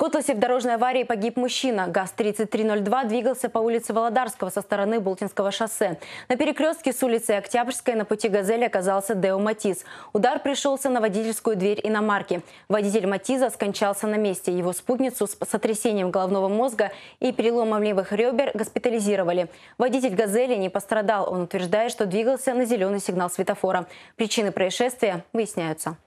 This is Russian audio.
В Котласе в дорожной аварии погиб мужчина. ГАЗ-3302 двигался по улице Володарского со стороны Болтинского шоссе. На перекрестке с улицы Октябрьской на пути «Газели» оказался Део Матиз. Удар пришелся на водительскую дверь иномарки. Водитель Матиза скончался на месте. Его спутницу с сотрясением головного мозга и переломом левых ребер госпитализировали. Водитель «Газели» не пострадал. Он утверждает, что двигался на зеленый сигнал светофора. Причины происшествия выясняются.